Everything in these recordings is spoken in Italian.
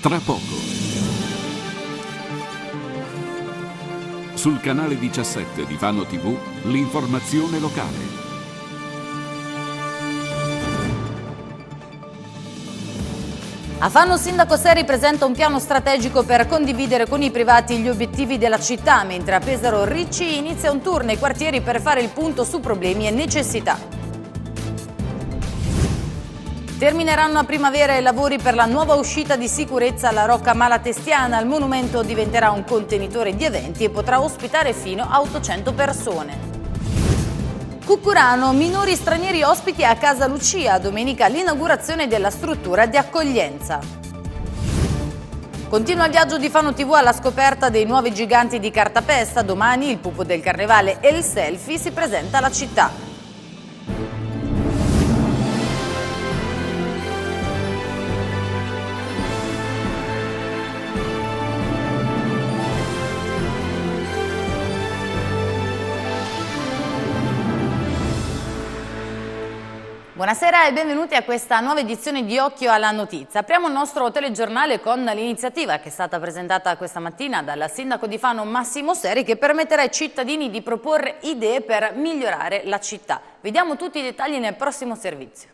Tra poco. Sul canale 17 di Fano TV, l'informazione locale. A Fano Sindaco Seri presenta un piano strategico per condividere con i privati gli obiettivi della città, mentre a Pesaro Ricci inizia un tour nei quartieri per fare il punto su problemi e necessità. Termineranno a primavera i lavori per la nuova uscita di sicurezza alla Rocca Malatestiana. Il monumento diventerà un contenitore di eventi e potrà ospitare fino a 800 persone. Cucurano, minori stranieri ospiti a Casa Lucia, domenica l'inaugurazione della struttura di accoglienza. Continua il viaggio di Fano TV alla scoperta dei nuovi giganti di cartapesta, domani il pupo del carnevale e il selfie si presenta alla città. Buonasera e benvenuti a questa nuova edizione di Occhio alla Notizia. Apriamo il nostro telegiornale con l'iniziativa che è stata presentata questa mattina dal sindaco di Fano Massimo Seri che permetterà ai cittadini di proporre idee per migliorare la città. Vediamo tutti i dettagli nel prossimo servizio.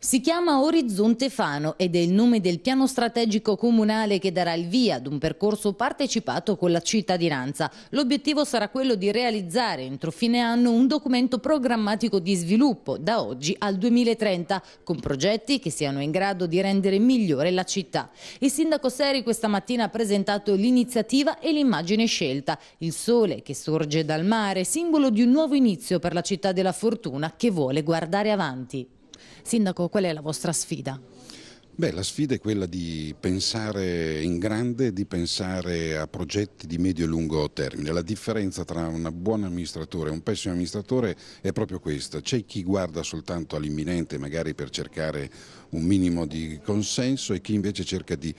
Si chiama Orizzonte Fano ed è il nome del piano strategico comunale che darà il via ad un percorso partecipato con la cittadinanza. L'obiettivo sarà quello di realizzare entro fine anno un documento programmatico di sviluppo da oggi al 2030 con progetti che siano in grado di rendere migliore la città. Il sindaco Seri questa mattina ha presentato l'iniziativa e l'immagine scelta. Il sole che sorge dal mare, simbolo di un nuovo inizio per la città della fortuna che vuole guardare avanti. Sindaco, qual è la vostra sfida? Beh, la sfida è quella di pensare in grande, di pensare a progetti di medio e lungo termine. La differenza tra un buon amministratore e un pessimo amministratore è proprio questa. C'è chi guarda soltanto all'imminente, magari per cercare un minimo di consenso, e chi invece cerca di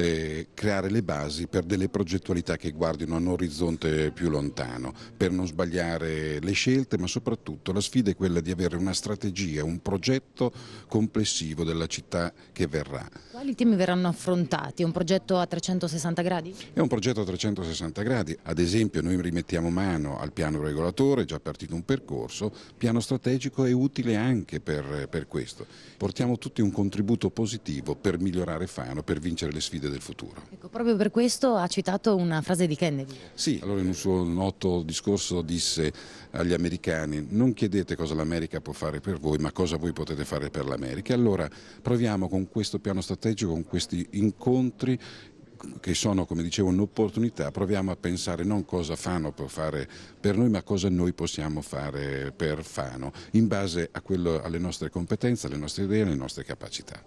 eh, creare le basi per delle progettualità che guardino a un orizzonte più lontano, per non sbagliare le scelte, ma soprattutto la sfida è quella di avere una strategia, un progetto complessivo della città che verrà. Quali temi verranno affrontati? Un progetto a 360 gradi? È un progetto a 360 gradi, ad esempio noi rimettiamo mano al piano regolatore, già partito un percorso, piano strategico è utile anche per, per questo. Portiamo tutti un contributo positivo per migliorare Fano, per vincere le sfide del futuro. Ecco, proprio per questo ha citato una frase di Kennedy. Sì, allora in un suo noto discorso disse agli americani non chiedete cosa l'America può fare per voi ma cosa voi potete fare per l'America. Allora proviamo con questo piano strategico, con questi incontri che sono, come dicevo, un'opportunità, proviamo a pensare non cosa Fano può fare per noi, ma cosa noi possiamo fare per Fano, in base quello, alle nostre competenze, alle nostre idee, alle nostre capacità.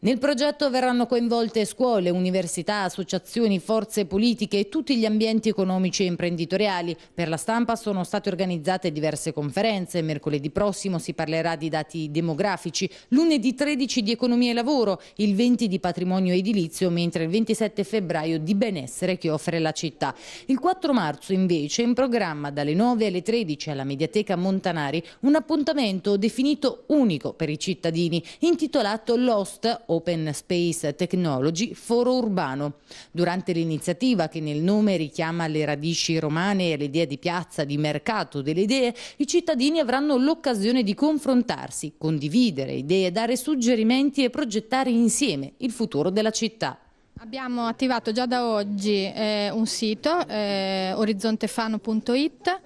Nel progetto verranno coinvolte scuole, università, associazioni, forze politiche e tutti gli ambienti economici e imprenditoriali. Per la stampa sono state organizzate diverse conferenze. Mercoledì prossimo si parlerà di dati demografici, lunedì 13 di economia e lavoro, il 20 di patrimonio edilizio, mentre il 27 febbraio di benessere che offre la città. Il 4 marzo invece è in programma dalle 9 alle 13 alla Mediateca Montanari un appuntamento definito unico per i cittadini, intitolato Lost Open Space Technology Foro Urbano. Durante l'iniziativa che nel nome richiama le radici romane e l'idea di piazza, di mercato delle idee, i cittadini avranno l'occasione di confrontarsi, condividere idee, dare suggerimenti e progettare insieme il futuro della città. Abbiamo attivato già da oggi eh, un sito, eh, orizzontefano.it,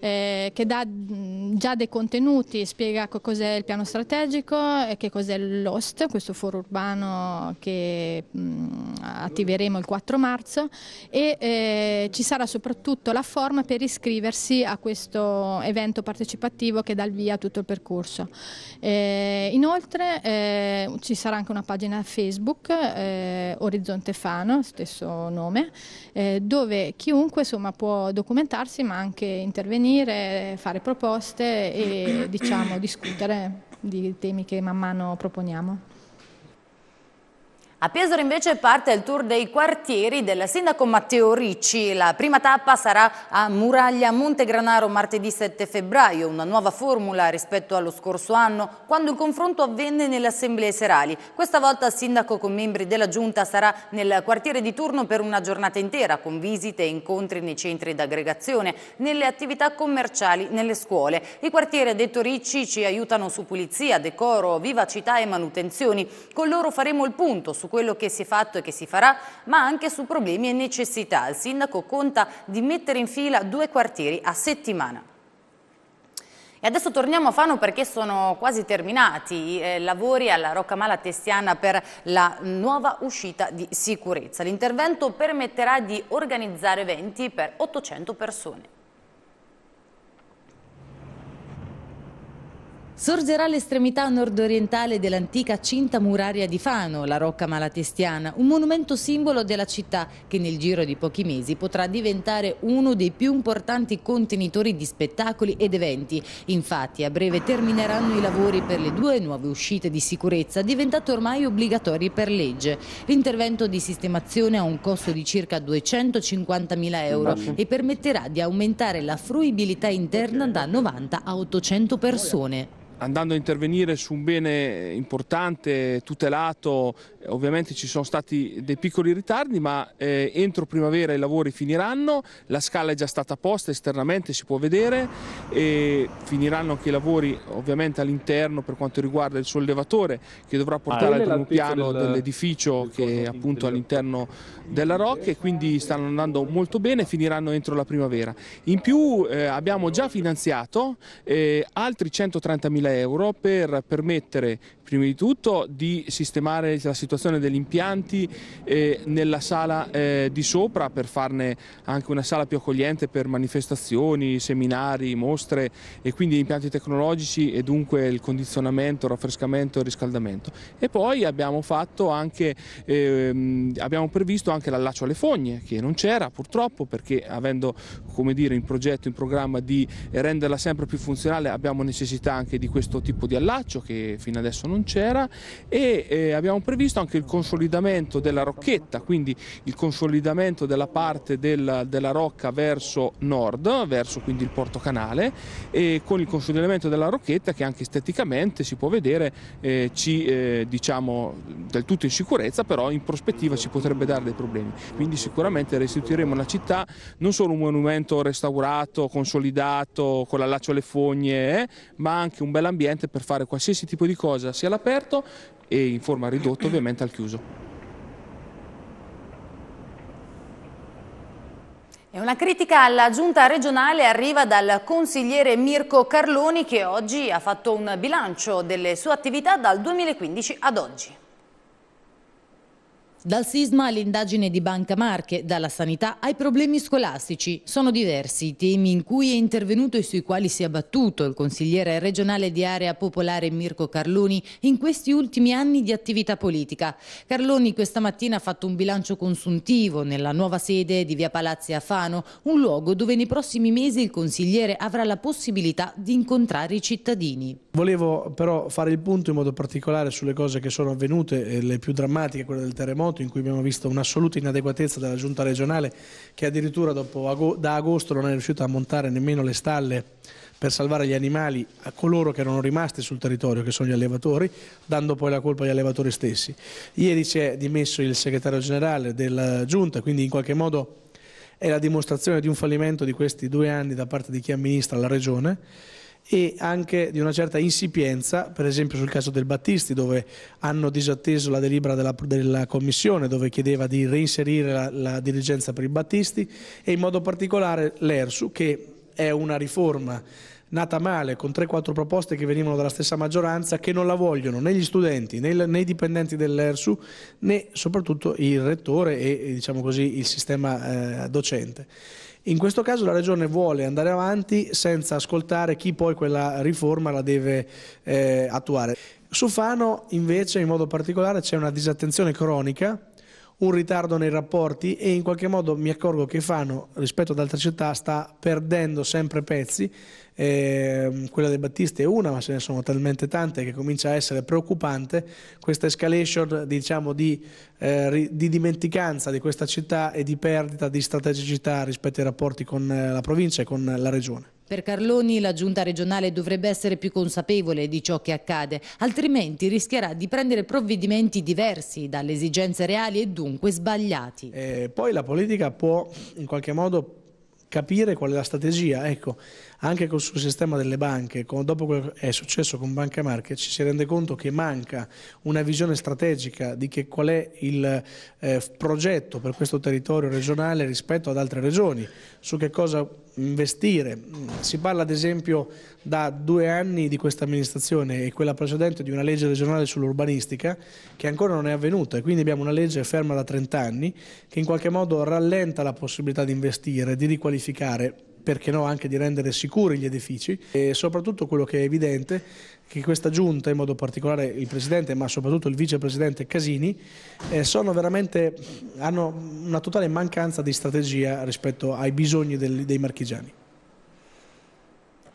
eh, che dà mh, mm, già dei contenuti, spiega cos'è il piano strategico e che cos'è l'OST, questo foro urbano che mh, mm, attiveremo il 4 marzo e eh, ci sarà soprattutto la forma per iscriversi a questo evento partecipativo che dà il via a tutto il percorso. Eh, inoltre eh, ci sarà anche una pagina Facebook, eh, Orizzonte Fano, stesso nome, eh, dove chiunque insomma, può documentarsi ma anche intervenire intervenire, fare proposte e diciamo, discutere di temi che man mano proponiamo. A Pesaro invece parte il tour dei quartieri del sindaco Matteo Ricci. La prima tappa sarà a Muraglia Montegranaro martedì 7 febbraio, una nuova formula rispetto allo scorso anno quando il confronto avvenne nelle assemblee serali. Questa volta il sindaco con membri della giunta sarà nel quartiere di turno per una giornata intera con visite e incontri nei centri d'aggregazione, nelle attività commerciali, nelle scuole. I quartieri, ha detto Ricci, ci aiutano su pulizia, decoro, vivacità e manutenzioni. Con loro faremo il punto su quello che si è fatto e che si farà, ma anche su problemi e necessità. Il sindaco conta di mettere in fila due quartieri a settimana. E adesso torniamo a Fano perché sono quasi terminati i eh, lavori alla Roccamala Testiana per la nuova uscita di sicurezza. L'intervento permetterà di organizzare eventi per 800 persone. Sorgerà l'estremità nord-orientale dell'antica cinta muraria di Fano, la Rocca Malatestiana, un monumento simbolo della città che nel giro di pochi mesi potrà diventare uno dei più importanti contenitori di spettacoli ed eventi. Infatti a breve termineranno i lavori per le due nuove uscite di sicurezza diventate ormai obbligatorie per legge. L'intervento di sistemazione ha un costo di circa 250.000 euro e permetterà di aumentare la fruibilità interna da 90 a 800 persone andando a intervenire su un bene importante, tutelato, eh, ovviamente ci sono stati dei piccoli ritardi, ma eh, entro primavera i lavori finiranno, la scala è già stata posta esternamente, si può vedere, e finiranno anche i lavori ovviamente all'interno per quanto riguarda il sollevatore che dovrà ah, portare ah, al primo piano del, dell'edificio che è appunto all'interno della ROC e quindi stanno andando molto bene, e finiranno entro la primavera. In più eh, abbiamo già finanziato eh, altri 130 mila euro per permettere prima di tutto di sistemare la situazione degli impianti eh, nella sala eh, di sopra per farne anche una sala più accogliente per manifestazioni, seminari, mostre e quindi impianti tecnologici e dunque il condizionamento, il raffrescamento e il riscaldamento. E poi abbiamo, anche, eh, abbiamo previsto anche l'allaccio alle fogne che non c'era purtroppo perché avendo come dire, in progetto, in programma di renderla sempre più funzionale abbiamo necessità anche di questo tipo di allaccio che fino adesso non non c'era e eh, abbiamo previsto anche il consolidamento della rocchetta, quindi il consolidamento della parte del, della rocca verso nord, verso quindi il porto canale e con il consolidamento della rocchetta che anche esteticamente si può vedere eh, ci eh, diciamo del tutto in sicurezza, però in prospettiva ci potrebbe dare dei problemi. Quindi sicuramente restituiremo alla città non solo un monumento restaurato, consolidato, con l'allaccio alle fogne, eh, ma anche un bel ambiente per fare qualsiasi tipo di cosa, sia all'aperto e in forma ridotta ovviamente al chiuso. E una critica alla giunta regionale arriva dal consigliere Mirko Carloni che oggi ha fatto un bilancio delle sue attività dal 2015 ad oggi. Dal sisma all'indagine di Banca Marche, dalla sanità ai problemi scolastici. Sono diversi i temi in cui è intervenuto e sui quali si è battuto il consigliere regionale di area popolare Mirko Carloni in questi ultimi anni di attività politica. Carloni questa mattina ha fatto un bilancio consuntivo nella nuova sede di via Palazzi a Fano, un luogo dove nei prossimi mesi il consigliere avrà la possibilità di incontrare i cittadini. Volevo però fare il punto in modo particolare sulle cose che sono avvenute, le più drammatiche, quelle del terremoto Monti in cui abbiamo visto un'assoluta inadeguatezza della giunta regionale che addirittura dopo, da agosto non è riuscita a montare nemmeno le stalle per salvare gli animali a coloro che erano rimasti sul territorio, che sono gli allevatori, dando poi la colpa agli allevatori stessi. Ieri si è dimesso il segretario generale della giunta, quindi in qualche modo è la dimostrazione di un fallimento di questi due anni da parte di chi amministra la regione e anche di una certa insipienza, per esempio sul caso del Battisti dove hanno disatteso la delibera della, della Commissione dove chiedeva di reinserire la, la dirigenza per i Battisti e in modo particolare l'ERSU che è una riforma nata male con 3-4 proposte che venivano dalla stessa maggioranza che non la vogliono né gli studenti né, i dipendenti dell'ERSU né soprattutto il rettore e diciamo così, il sistema eh, docente. In questo caso la Regione vuole andare avanti senza ascoltare chi poi quella riforma la deve eh, attuare. Su Fano invece in modo particolare c'è una disattenzione cronica un ritardo nei rapporti e in qualche modo mi accorgo che Fano rispetto ad altre città sta perdendo sempre pezzi eh, quella dei Battisti è una, ma ce ne sono talmente tante che comincia a essere preoccupante questa escalation diciamo, di, eh, di, dimenticanza di questa città e di perdita di strategicità rispetto ai rapporti con eh, la provincia e con la regione. Per Carloni la giunta regionale dovrebbe essere più consapevole di ciò che accade, altrimenti rischierà di prendere provvedimenti diversi dalle esigenze reali e dunque sbagliati. E eh, poi la politica può in qualche modo capire qual è la strategia. Ecco, anche col suo sistema delle banche, con, dopo quello che è successo con Banca Marche, ci si rende conto che manca una visione strategica di che qual è il eh, progetto per questo territorio regionale rispetto ad altre regioni, su che cosa investire. Si parla ad esempio da due anni di questa amministrazione e quella precedente di una legge regionale sull'urbanistica che ancora non è avvenuta e quindi abbiamo una legge ferma da 30 anni che in qualche modo rallenta la possibilità di investire, di riqualificare perché no anche di rendere sicuri gli edifici e soprattutto quello che è evidente è che questa giunta, in modo particolare il Presidente ma soprattutto il Vicepresidente Casini, eh, hanno una totale mancanza di strategia rispetto ai bisogni del, dei marchigiani.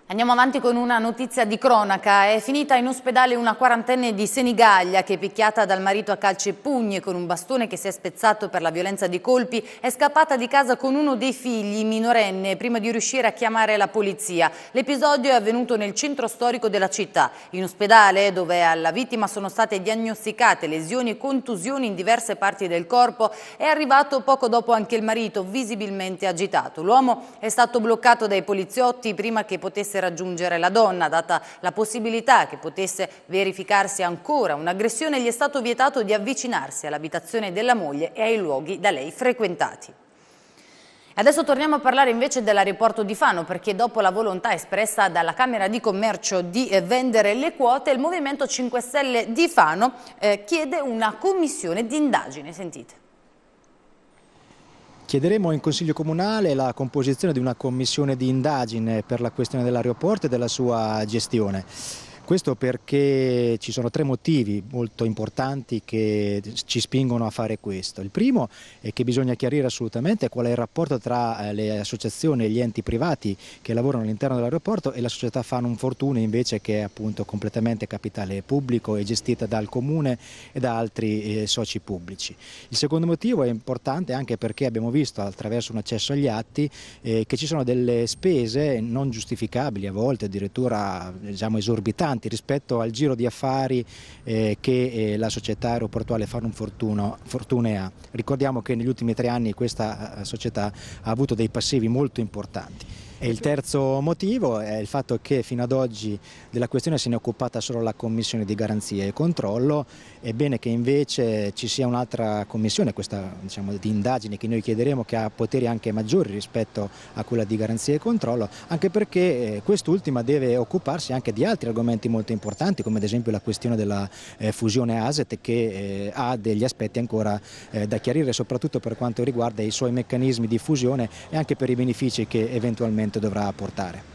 Andiamo avanti con una notizia di cronaca. È finita in ospedale una quarantenne di Senigallia che, picchiata dal marito a calci e pugni con un bastone che si è spezzato per la violenza di colpi, è scappata di casa con uno dei figli minorenne prima di riuscire a chiamare la polizia. L'episodio è avvenuto nel centro storico della città, in ospedale dove alla vittima sono state diagnosticate lesioni e contusioni in diverse parti del corpo. È arrivato poco dopo anche il marito, visibilmente agitato. L'uomo è stato bloccato dai poliziotti prima che potesse raggiungere la donna, data la possibilità che potesse verificarsi ancora un'aggressione, gli è stato vietato di avvicinarsi all'abitazione della moglie e ai luoghi da lei frequentati. Adesso torniamo a parlare invece dell'aeroporto di Fano perché dopo la volontà espressa dalla Camera di Commercio di eh, vendere le quote il Movimento 5 Stelle di Fano eh, chiede una commissione d'indagine. Sentite. Chiederemo in Consiglio Comunale la composizione di una commissione di indagine per la questione dell'aeroporto e della sua gestione. Questo perché ci sono tre motivi molto importanti che ci spingono a fare questo. Il primo è che bisogna chiarire assolutamente qual è il rapporto tra eh, le associazioni e gli enti privati che lavorano all'interno dell'aeroporto e la società Fanum Fortune invece che è appunto completamente capitale pubblico e gestita dal comune e da altri eh, soci pubblici. Il secondo motivo è importante anche perché abbiamo visto attraverso un accesso agli atti eh, che ci sono delle spese non giustificabili a volte addirittura diciamo esorbitanti importanti rispetto al giro di affari eh, che eh, la società aeroportuale Farum Fortuno, Fortune ha. Ricordiamo che negli ultimi tre anni questa eh, società ha avuto dei passivi molto importanti. E il terzo motivo è il fatto che fino ad oggi della questione se ne è occupata solo la Commissione di garanzia e controllo, è bene che invece ci sia un'altra commissione, questa diciamo, di indagini che noi chiederemo che ha poteri anche maggiori rispetto a quella di garanzia e controllo, anche perché eh, quest'ultima deve occuparsi anche di altri argomenti molto importanti come ad esempio la questione della eh, fusione ASET che eh, ha degli aspetti ancora da chiarire soprattutto per quanto riguarda i suoi meccanismi di fusione e anche per i benefici che eventualmente sicuramente dovrà portare.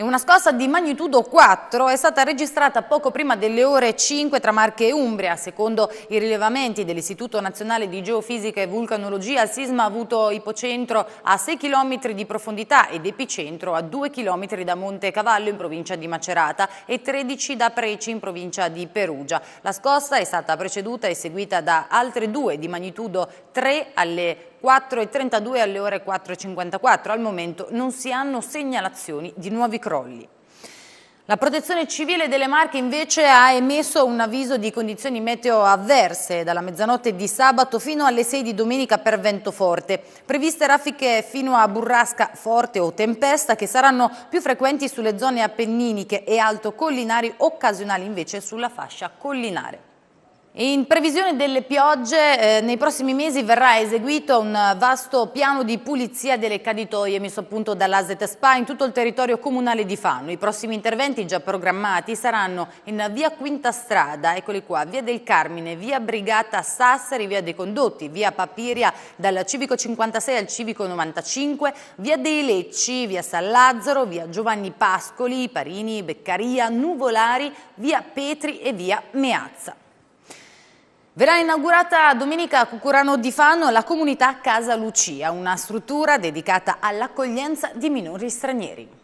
Una scossa di magnitudo 4 è stata registrata poco prima delle ore 5 tra Marche e Umbria. Secondo i rilevamenti dell'Istituto Nazionale di Geofisica e Vulcanologia, il sisma ha avuto ipocentro a 6 km di profondità ed epicentro a 2 km da Monte Cavallo in provincia di Macerata e 13 da Preci in provincia di Perugia. La scossa è stata preceduta e seguita da altre due di magnitudo 3 alle 4.32 alle ore 4.54. Al momento non si hanno segnalazioni di nuovi crolli. La protezione civile delle Marche invece ha emesso un avviso di condizioni meteo avverse dalla mezzanotte di sabato fino alle 6 di domenica per vento forte. Previste raffiche fino a burrasca forte o tempesta che saranno più frequenti sulle zone appenniniche e alto collinari, occasionali invece sulla fascia collinare. In previsione delle piogge, eh, nei prossimi mesi verrà eseguito un vasto piano di pulizia delle caditoie messo a punto dall'Aset Spa in tutto il territorio comunale di Fanno. I prossimi interventi già programmati saranno in via Quinta Strada, eccoli qua, via del Carmine, via Brigata Sassari, via dei Condotti, via Papiria dal civico 56 al civico 95, via dei Lecci, via San Lazzaro, via Giovanni Pascoli, Parini, Beccaria, Nuvolari, via Petri e via Meazza. Verrà inaugurata domenica a Cucurano di Fano la comunità Casa Lucia, una struttura dedicata all'accoglienza di minori stranieri.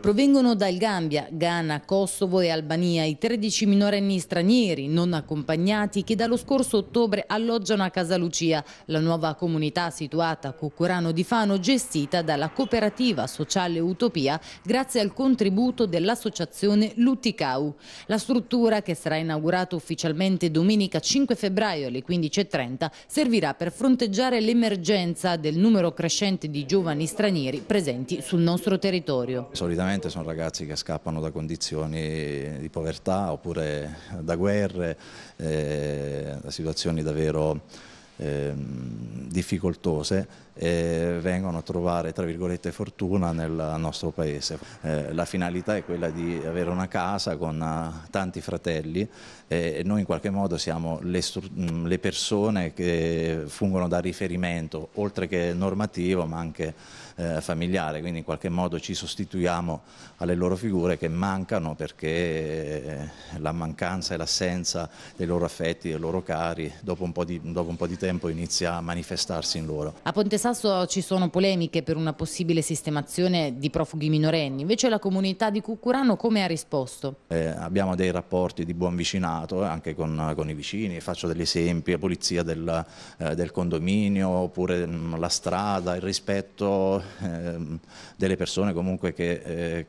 Provengono dal Gambia, Ghana, Kosovo e Albania i 13 minorenni stranieri non accompagnati che dallo scorso ottobre alloggiano a Casa Lucia, la nuova comunità situata a Cucurano di Fano gestita dalla cooperativa sociale Utopia grazie al contributo dell'associazione Luticau. La struttura che sarà inaugurata ufficialmente domenica 5 febbraio alle 15.30 servirà per fronteggiare l'emergenza del numero crescente di giovani stranieri presenti sul nostro territorio. Solitamente sicuramente sono ragazzi che scappano da condizioni di povertà oppure da guerre, eh, da situazioni davvero eh, difficoltose eh, vengono a trovare tra virgolette fortuna nel nostro paese. Eh, la finalità è quella di avere una casa con eh, tanti fratelli e noi in qualche modo siamo le, mm, le, persone che fungono da riferimento oltre che normativo ma anche eh, familiare, quindi in qualche modo ci sostituiamo alle loro figure che mancano perché eh, la mancanza e l'assenza dei loro affetti, dei loro cari dopo un po' di, un po di tempo inizia a manifestarsi in loro. A Ponte San Sasso ci sono polemiche per una possibile sistemazione di profughi minorenni, invece la comunità di Cucurano come ha risposto? Eh, abbiamo dei rapporti di buon vicinato eh, anche con, con, i vicini, faccio degli esempi, la pulizia del, eh, del condominio oppure mh, mm, la strada, il rispetto ehm, delle persone comunque che, eh,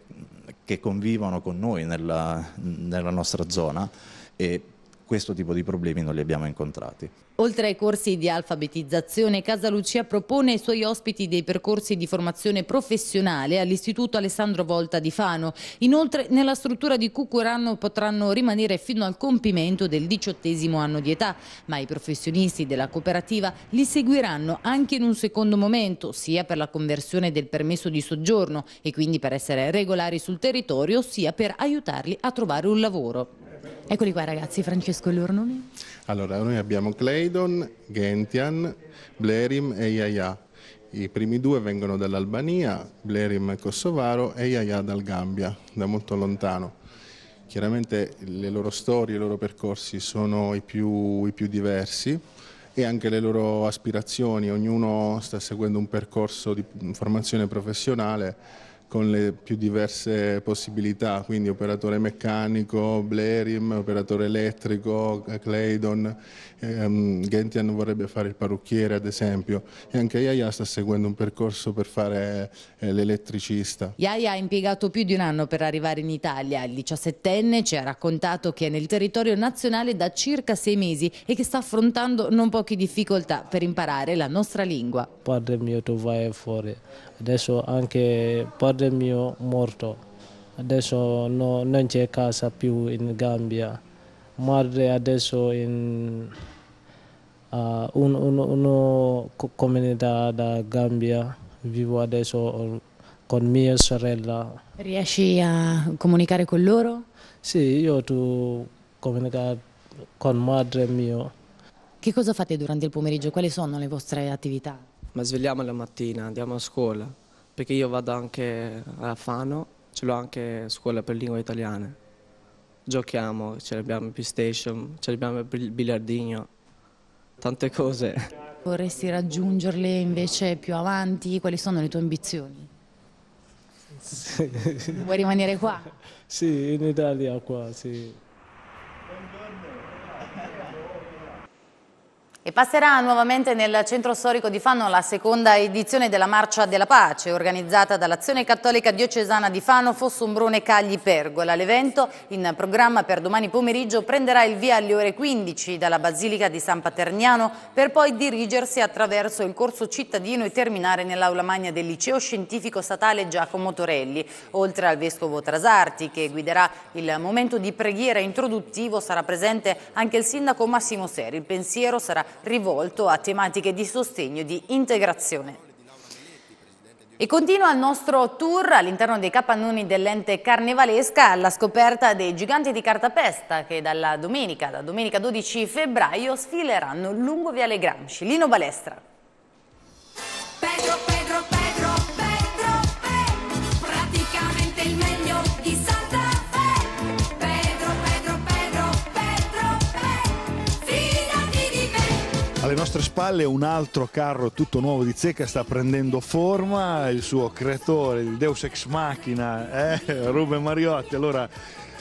che, convivono con noi nella, nella nostra zona e questo tipo di problemi non li abbiamo incontrati. Oltre ai corsi di alfabetizzazione, Casa Lucia propone ai suoi ospiti dei percorsi di formazione professionale all'Istituto Alessandro Volta di Fano. Inoltre, nella struttura di Cucuranno potranno rimanere fino al compimento del diciottesimo anno di età, ma i professionisti della cooperativa li seguiranno anche in un secondo momento, sia per la conversione del permesso di soggiorno e quindi per essere regolari sul territorio, sia per aiutarli a trovare un lavoro. Eccoli qua ragazzi, Francesco, i loro nomi? Allora, noi abbiamo Claydon, Gentian, Blerim e Iaia. I primi due vengono dall'Albania, Blerim è kosovaro e Iaia dal Gambia, da molto lontano. Chiaramente le loro storie, i loro percorsi sono i più, i più diversi e anche le loro aspirazioni, ognuno sta seguendo un percorso di formazione professionale con le più diverse possibilità, quindi operatore meccanico, Blerim, operatore elettrico, Claydon, ehm, Gentian vorrebbe fare il parrucchiere ad esempio e anche Yaya sta seguendo un percorso per fare eh, l'elettricista. Yaya ha impiegato più di un anno per arrivare in Italia, il 17enne ci ha raccontato che è nel territorio nazionale da circa sei mesi e che sta affrontando non poche difficoltà per imparare la nostra lingua. Pardon tu vai fuori adesso anche padre mio morto, adesso no, non c'è casa più in Gambia, madre adesso in uh, una un, un comunità da Gambia, vivo adesso con mia sorella. Riesci a comunicare con loro? Sì, io tu comunicare con madre mio. Che cosa fate durante il pomeriggio? Quali sono le vostre attività? ma svegliamo la mattina, andiamo a scuola, perché io vado anche a Fano, ce l'ho anche a scuola per lingua italiana. Giochiamo, ce l'abbiamo il PlayStation, ce l'abbiamo il biliardino, tante cose. Vorresti raggiungerle invece più avanti? Quali sono le tue ambizioni? Sì. Vuoi rimanere qua? Sì, in Italia qua, sì. E passerà nuovamente nel centro storico di Fano la seconda edizione della Marcia della Pace, organizzata dall'Azione Cattolica Diocesana di Fano Fossombrone Cagli Pergola. L'evento, in programma per domani pomeriggio, prenderà il via alle ore 15 dalla Basilica di San Paterniano per poi dirigersi attraverso il corso cittadino e terminare nell'aula magna del Liceo Scientifico Statale Giacomo Torelli. Oltre al Vescovo Trasarti, che guiderà il momento di preghiera introduttivo, sarà presente anche il Sindaco Massimo Seri. Il pensiero sarà rivolto a tematiche di sostegno e di integrazione. E continua il nostro tour all'interno dei capannoni dell'ente carnevalesca alla scoperta dei giganti di cartapesta che dalla domenica, da domenica 12 febbraio, sfileranno lungo Viale Gramsci. Lino Balestra. Pedro. Alle nostre spalle un altro carro tutto nuovo di zecca sta prendendo forma, il suo creatore, il Deus Ex Machina, eh? Ruben Mariotti. Allora,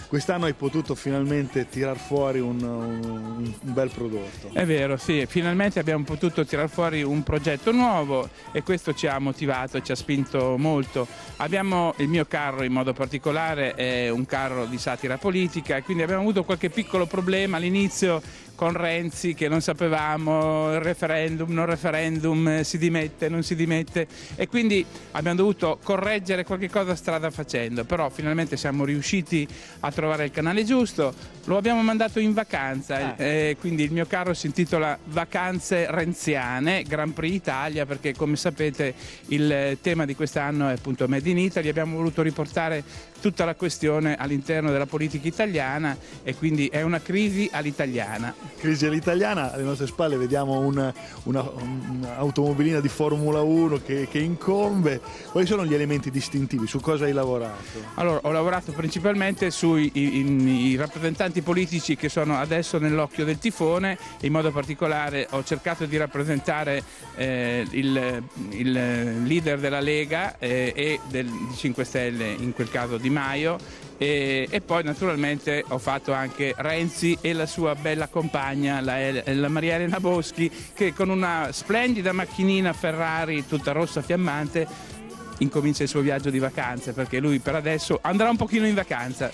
quest'anno hai potuto finalmente tirar fuori un, un, un, bel prodotto. È vero, sì, finalmente abbiamo potuto tirar fuori un progetto nuovo e questo ci ha motivato, ci ha spinto molto. Abbiamo il mio carro in modo particolare, è un carro di satira politica, quindi abbiamo avuto qualche piccolo problema all'inizio con Renzi che non sapevamo il referendum, non referendum, eh, si dimette, non si dimette e quindi abbiamo dovuto correggere qualche cosa strada facendo, però finalmente siamo riusciti a trovare il canale giusto, lo abbiamo mandato in vacanza, ah. eh, quindi il mio carro si intitola Vacanze Renziane, Grand Prix Italia, perché come sapete il eh, tema di quest'anno è appunto Made in Italy, abbiamo voluto riportare tutta la questione all'interno della politica italiana e quindi è una crisi all'italiana crisi all'italiana, alle nostre spalle vediamo un'automobilina un di Formula 1 che, che, incombe. Quali sono gli elementi distintivi? Su cosa hai lavorato? Allora, ho lavorato principalmente sui i, i, i rappresentanti politici che sono adesso nell'occhio del tifone, in modo particolare ho cercato di rappresentare eh, il, il, leader della Lega eh, e del 5 Stelle, in quel caso Di Maio, e, e, poi naturalmente ho fatto anche Renzi e la sua bella compagna la, la, Maria Elena Boschi che con una splendida macchinina Ferrari tutta rossa fiammante incomincia il suo viaggio di vacanze perché lui per adesso andrà un pochino in vacanza.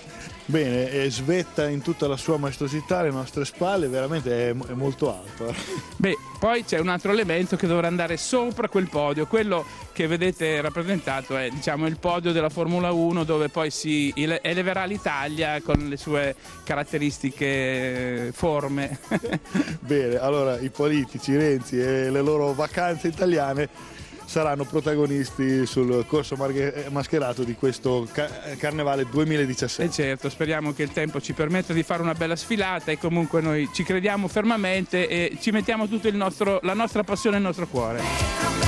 Bene, e svetta in tutta la sua maestosità le nostre spalle, veramente è, è molto alto. Beh, poi c'è un altro elemento che dovrà andare sopra quel podio, quello che vedete rappresentato è diciamo, il podio della Formula 1 dove poi si eleverà l'Italia con le sue caratteristiche eh, forme. Bene, allora i politici, Renzi e le loro vacanze italiane saranno protagonisti sul corso eh, mascherato di questo eh, Carnevale 2017. E eh, certo, speriamo che il tempo ci permetta di fare una bella sfilata e comunque noi ci crediamo fermamente e ci mettiamo tutta la nostra passione e il nostro cuore.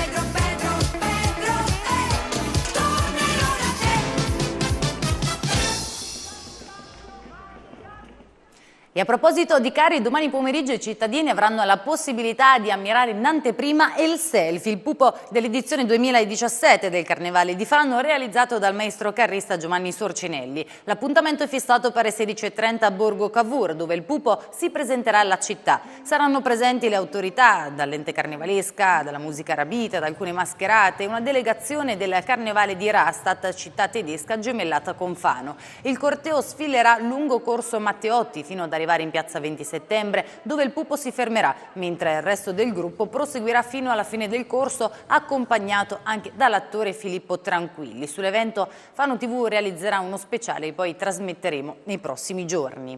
E a proposito di cari, domani pomeriggio i cittadini avranno la possibilità di ammirare in anteprima il Selfie, il pupo dell'edizione 2017 del Carnevale di Fanno, realizzato dal maestro carrista Giovanni Sorcinelli. L'appuntamento è fissato per le 16.30 a Borgo Cavour, dove il pupo si presenterà alla città. Saranno presenti le autorità, dall'ente carnevalesca, dalla musica rabita, da alcune mascherate, una delegazione del Carnevale di Rastatt, città tedesca gemellata con Fano. Il corteo sfilerà lungo Corso Matteotti fino ad arrivare arrivare in piazza 20 settembre, dove il pupo si fermerà, mentre il resto del gruppo proseguirà fino alla fine del corso, accompagnato anche dall'attore Filippo Tranquilli. Sull'evento Fano TV realizzerà uno speciale che poi trasmetteremo nei prossimi giorni.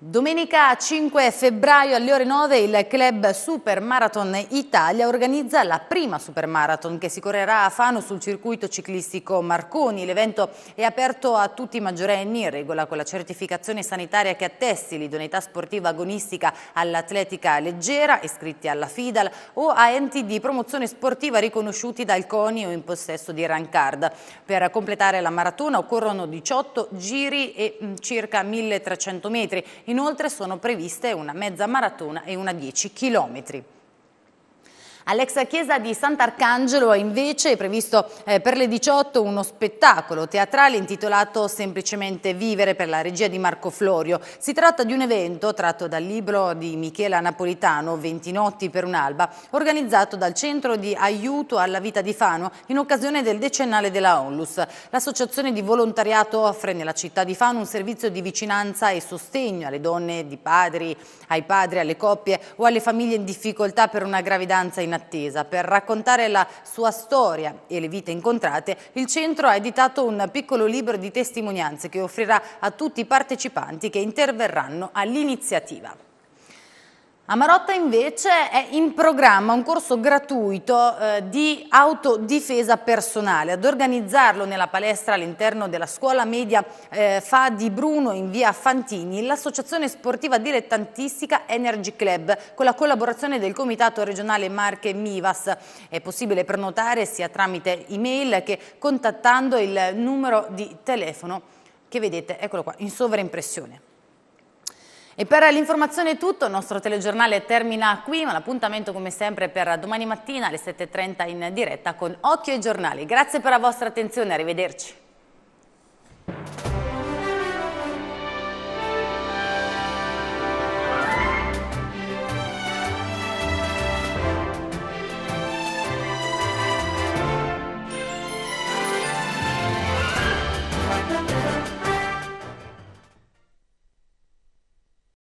Domenica 5 febbraio alle ore 9 il club Supermarathon Italia organizza la prima Supermarathon che si correrà a Fano sul circuito ciclistico Marconi. L'evento è aperto a tutti i maggiorenni in regola con la certificazione sanitaria che attesti l'idoneità sportiva agonistica all'atletica leggera, iscritti alla FIDAL o a enti di promozione sportiva riconosciuti dal CONI o in possesso di Rancard. Per completare la maratona occorrono 18 giri e mm, circa 1300 metri Inoltre sono previste una mezza maratona e una 10 chilometri. All'ex chiesa di Sant'Arcangelo è invece previsto eh, per le 18 uno spettacolo teatrale intitolato Semplicemente Vivere per la regia di Marco Florio. Si tratta di un evento tratto dal libro di Michela Napolitano, 20 notti per un'alba, organizzato dal Centro di Aiuto alla Vita di Fano in occasione del decennale della Onlus. L'associazione di volontariato offre nella città di Fano un servizio di vicinanza e sostegno alle donne di padri, ai padri, alle coppie o alle famiglie in difficoltà per una gravidanza in attesa. Per raccontare la sua storia e le vite incontrate, il centro ha editato un piccolo libro di testimonianze che offrirà a tutti i partecipanti che interverranno all'iniziativa. A Marotta invece è in programma un corso gratuito eh, di autodifesa personale ad organizzarlo nella palestra all'interno della scuola media eh, Fa di Bruno in via Fantini l'associazione sportiva dilettantistica Energy Club con la collaborazione del comitato regionale Marche Mivas. È possibile prenotare sia tramite email che contattando il numero di telefono che vedete, eccolo qua, in sovraimpressione. E per l'informazione è tutto, il nostro telegiornale termina qui, ma l'appuntamento come sempre per domani mattina alle 7.30 in diretta con Occhio ai giornali. Grazie per la vostra attenzione, arrivederci.